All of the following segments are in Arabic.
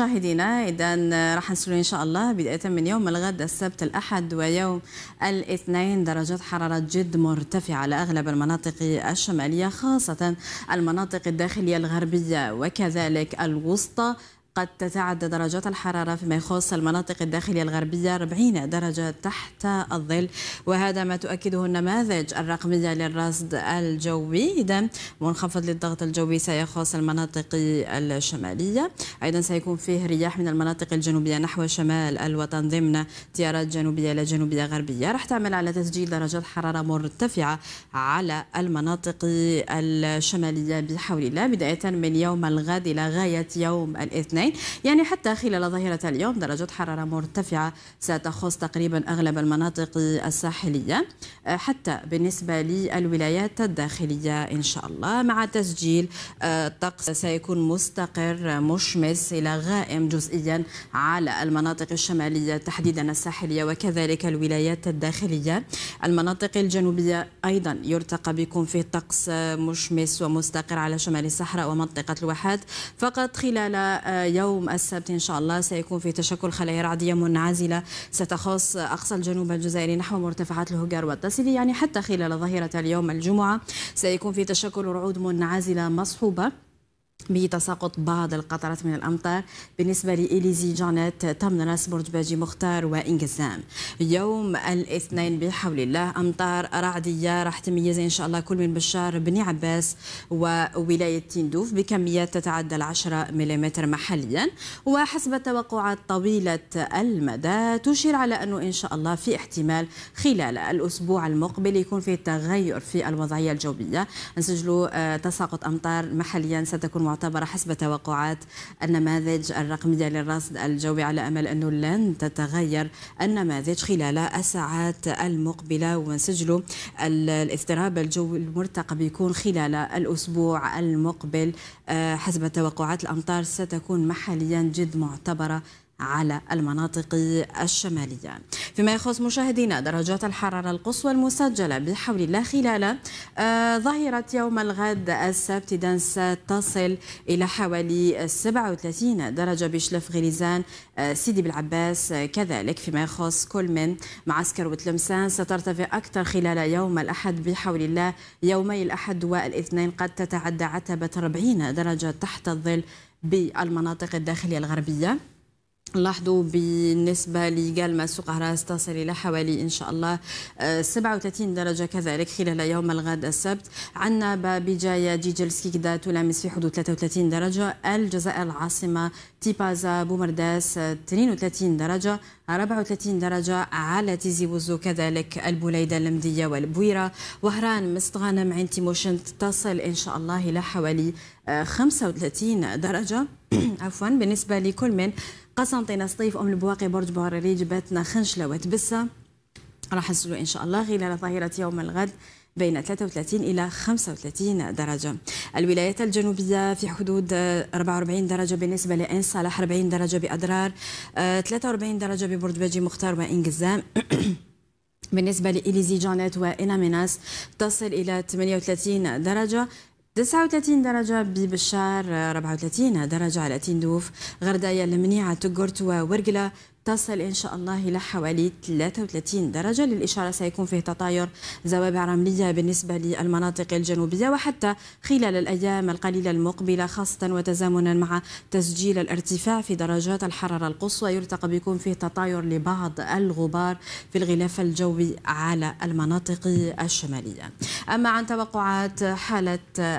مشاهدينا اذا راح نسلو ان شاء الله بدايه من يوم الغد السبت الاحد ويوم الاثنين درجات حراره جد مرتفعه على اغلب المناطق الشماليه خاصه المناطق الداخليه الغربيه وكذلك الوسطى قد تتعدى درجات الحرارة فيما يخص المناطق الداخلية الغربية 40 درجة تحت الظل وهذا ما تؤكده النماذج الرقمية للرصد الجوي إذا منخفض للضغط الجوي سيخص المناطق الشمالية أيضا سيكون فيه رياح من المناطق الجنوبية نحو شمال الوطن ضمن تيارات جنوبية إلى جنوبية غربية راح تعمل على تسجيل درجات حرارة مرتفعة على المناطق الشمالية بحول الله بداية من يوم الغد إلى غاية يوم الاثنين الاثنين يعني حتى خلال ظهيرة اليوم درجة حرارة مرتفعة ستخص تقريبا أغلب المناطق الساحلية آه، حتى بالنسبة للولايات الداخلية إن شاء الله مع تسجيل الطقس آه، سيكون مستقر مشمس إلى غائم جزئيا على المناطق الشمالية تحديدا الساحلية وكذلك الولايات الداخلية المناطق الجنوبية أيضا يرتقى بكم فيه طقس آه، مشمس ومستقر على شمال الصحراء ومنطقة الواحات فقط خلال يوم السبت إن شاء الله سيكون في تشكل خلايا رعدية منعزلة ستخص أقصى الجنوب الجزائري نحو مرتفعات الهجر والتسلي يعني حتى خلال ظهيرة اليوم الجمعة سيكون في تشكل رعود منعزلة مصحوبة بتساقط بعض القطرات من الأمطار بالنسبة لإليزي جانيت تم نرس برج باجي مختار وانقسام يوم الاثنين بحول الله أمطار رعدية راح تميز إن شاء الله كل من بشار بني عباس وولاية تندوف بكميات تتعدى 10 ملم محليا وحسب التوقعات طويلة المدى تشير على أنه إن شاء الله في احتمال خلال الأسبوع المقبل يكون في تغير في الوضعية الجوية نسجلوا آه، تساقط أمطار محليا ستكون المعتبرة حسب توقعات النماذج الرقمية للرصد الجوي على أمل أنه لن تتغير النماذج خلال الساعات المقبلة ونسجلوا الاضطراب الجوي المرتقب يكون خلال الأسبوع المقبل آه، حسب توقعات الأمطار ستكون محليا جد معتبرة على المناطق الشمالية فيما يخص مشاهدينا درجات الحرارة القصوى المسجلة بحول الله خلال آه، ظهيرة يوم الغد السبت ستصل إلى حوالي 37 درجة بشلف غليزان آه، سيدي بالعباس كذلك فيما يخص كل من معسكر وتلمسان سترتفع أكثر خلال يوم الأحد بحول الله يومي الأحد والاثنين قد تتعدى عتبة 40 درجة تحت الظل بالمناطق الداخلية الغربية نلاحظوا بالنسبة ما سوق هراس تصل إلى حوالي إن شاء الله 37 آه، درجة كذلك خلال يوم الغد السبت عندنا بجاية جيجلسكي كدا تلامس في حدود 33 درجة الجزائر العاصمة تيبازا بومرداس 32 آه، درجة 34 درجة على تيزي وزو كذلك البوليدة اللمديه والبويرة وهران مستغانم عين تيموشن تصل إن شاء الله إلى حوالي 35 آه، درجة عفوا بالنسبة لكل من قسنطينة سطيف أم البواقي برج بهرري جبتنا خنشلة وتبسة راح نسلو إن شاء الله خلال ظهيرة يوم الغد بين 33 إلى 35 درجة الولايات الجنوبية في حدود 44 درجة بالنسبة لعين صالح 40 درجة بأدرار 43 آه، درجة ببرج باجي مختار وإنجزام بالنسبة لإليزي جانيت وإناميناس تصل إلى 38 درجة 39 درجة ببشار 34 درجة على تندوف غردايا المنيعة تقرت وورقلة تصل إن شاء الله إلى حوالي 33 درجة للإشارة سيكون فيه تطاير زوابع رملية بالنسبة للمناطق الجنوبية وحتى خلال الأيام القليلة المقبلة خاصة وتزامنا مع تسجيل الارتفاع في درجات الحرارة القصوى يلتقى بيكون فيه تطاير لبعض الغبار في الغلاف الجوي على المناطق الشمالية أما عن توقعات حالة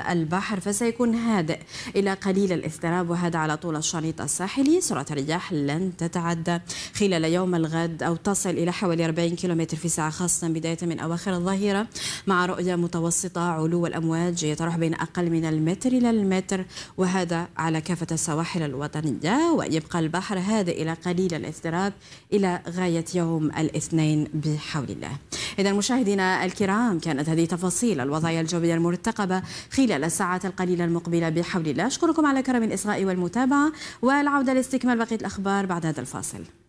البحر فسيكون هادئ إلى قليل الاضطراب وهذا على طول الشريط الساحلي سرعة الرياح لن تتعدى خلال يوم الغد أو تصل إلى حوالي 40 كيلومتر في ساعة خاصة بداية من أواخر الظهيرة مع رؤية متوسطة علو الأمواج يتراوح بين أقل من المتر إلى المتر وهذا على كافة السواحل الوطنية ويبقى البحر هادئ إلى قليل الاضطراب إلى غاية يوم الاثنين بحول الله إذا مشاهدينا الكرام كانت هذه تفاصيل الوضعية الجوية المرتقبة خلال الساعات القليلة المقبلة بحول الله أشكركم على كرم الإصغاء والمتابعة والعودة لاستكمال بقية الأخبار بعد هذا الفاصل